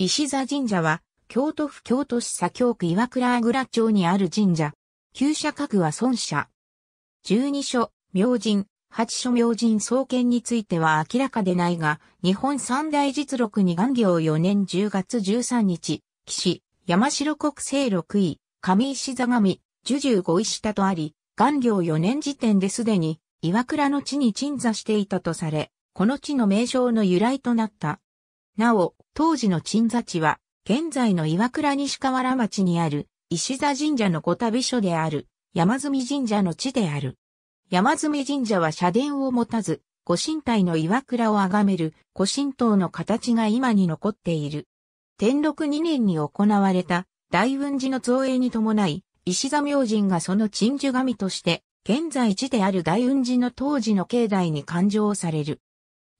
石座神社は、京都府京都市左京区岩倉あぐら町にある神社。旧社格は孫社。十二所、明神、八所明神創建については明らかでないが、日本三大実録に元行四年十月十三日、岸、山城国政六位、上石座神、樹十五石田とあり、元行四年時点ですでに、岩倉の地に鎮座していたとされ、この地の名称の由来となった。なお、当時の鎮座地は、現在の岩倉西河原町にある、石座神社の御旅所である、山積神社の地である。山積神社は社殿を持たず、御神体の岩倉をあがめる御神道の形が今に残っている。天禄2年に行われた大雲寺の造営に伴い、石座明神がその鎮守神として、現在地である大雲寺の当時の境内に勘定される。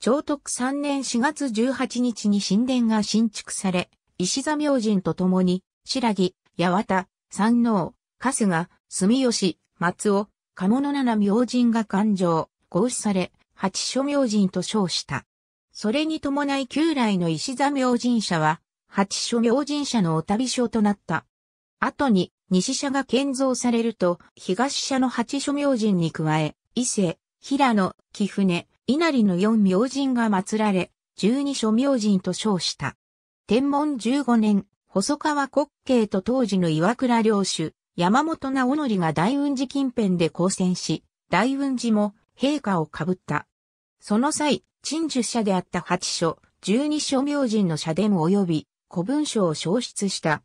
長徳3年4月18日に神殿が新築され、石座明神と共に、白木、八幡、三能、春日、住吉、松尾、鴨の七明神が勘定、合祀され、八所明神と称した。それに伴い旧来の石座明神社は、八所明神社のお旅所となった。後に、西社が建造されると、東社の八所明神に加え、伊勢、平野、貴船、稲荷の四明神が祀られ、十二諸明神と称した。天文15年、細川国慶と当時の岩倉領主、山本直則が大雲寺近辺で交戦し、大雲寺も陛下をかぶった。その際、陳述社であった八所、十二所明神の社殿及び古文書を消失した。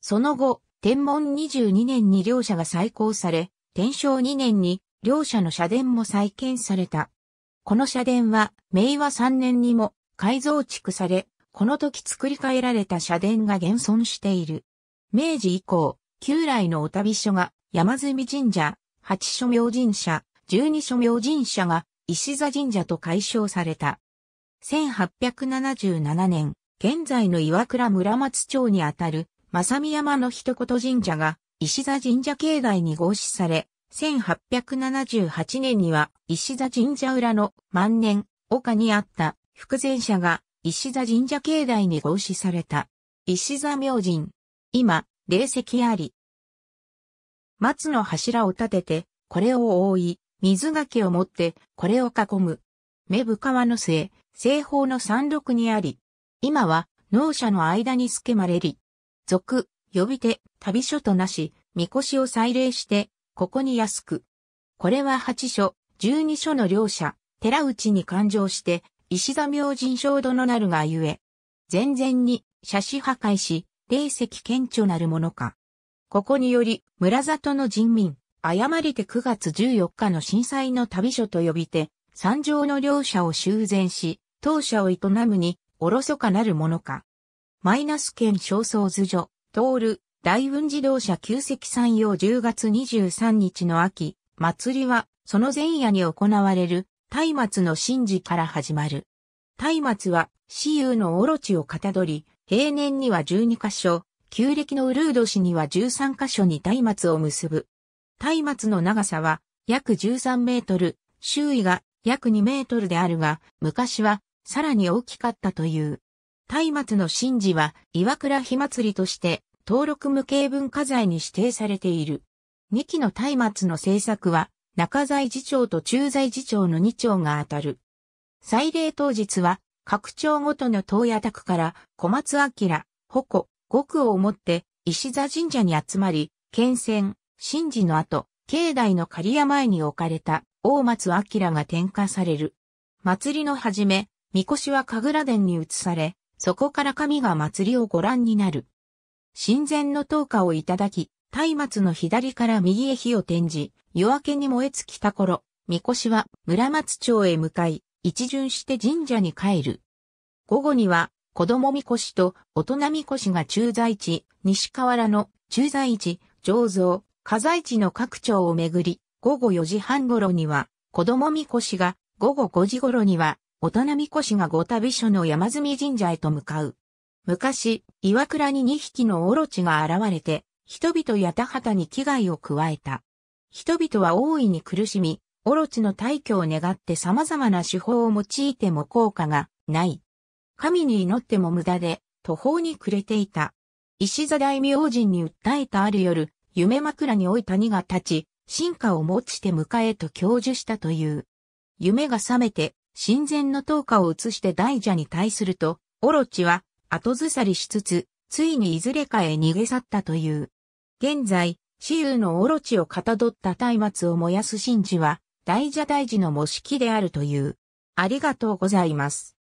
その後、天文22年に両者が再興され、天正2年に両者の社殿も再建された。この社殿は、明和3年にも改造築され、この時作り変えられた社殿が現存している。明治以降、旧来のお旅所が山積神社、八所明神社、十二所明神社が石座神社と改称された。1877年、現在の岩倉村松町にあたる、正見山の一言神社が石座神社境内に合祀され、1878年には石座神社裏の万年丘にあった福前社が石座神社境内に合祀された。石座明神。今、霊石あり。松の柱を立てて、これを覆い、水垣を持って、これを囲む。目深川の末、西方の山麓にあり。今は、農舎の間に透けまれり。俗、呼び手、旅所となし、みこしを祭礼して、ここに安く。これは八所、十二所の両者、寺内に勘定して、石座明神小殿なるがゆえ。前々に、写真破壊し、霊石顕著なるものか。ここにより、村里の人民、誤りて9月14日の震災の旅所と呼びて、山上の両者を修繕し、当社を営むに、おろそかなるものか。マイナス県焦燥図所、通る、大運自動車旧石山用10月23日の秋、祭りは、その前夜に行われる、松明の神事から始まる。松明は、私有のオロチをかたどり、平年には12カ所、旧暦のウルード氏には13カ所に松明を結ぶ。松明の長さは、約13メートル、周囲が約2メートルであるが、昔は、さらに大きかったという。松明の神事は、岩倉火祭りとして、登録無形文化財に指定されている。2期の松明の制作は、中財次長と中財次長の2長が当たる。祭礼当日は、各町ごとの東屋宅から小松明、鉾、五区をもって石座神社に集まり、県選、神事の後、境内の刈屋前に置かれた大松明が点火される。祭りの始め、神輿は神楽殿に移され、そこから神が祭りをご覧になる。神前の灯火をいただき、松明の左から右へ火を転じ、夜明けに燃え尽きた頃、神輿は村松町へ向かい、一巡して神社に帰る。午後には、子供神輿と大人神輿が駐在地、西河原の駐在地、醸造、家在地の各町をめぐり、午後4時半頃には、子供神輿が、午後5時頃には、大人神輿が五旅所の山積神社へと向かう。昔、岩倉に2匹のオロチが現れて、人々や田畑に危害を加えた。人々は大いに苦しみ、オロチの退去を願って様々な手法を用いても効果がない。神に祈っても無駄で、途方に暮れていた。石座大明神に訴えたある夜、夢枕に老い谷が立ち、進化を持ちて迎えと教授したという。夢が覚めて、神前の灯火を移して大蛇に対すると、オロチは後ずさりしつつ、ついにいずれかへ逃げ去ったという。現在、私有のオロチをかたどった松明を燃やす神事は、大蛇大事の模式であるという。ありがとうございます。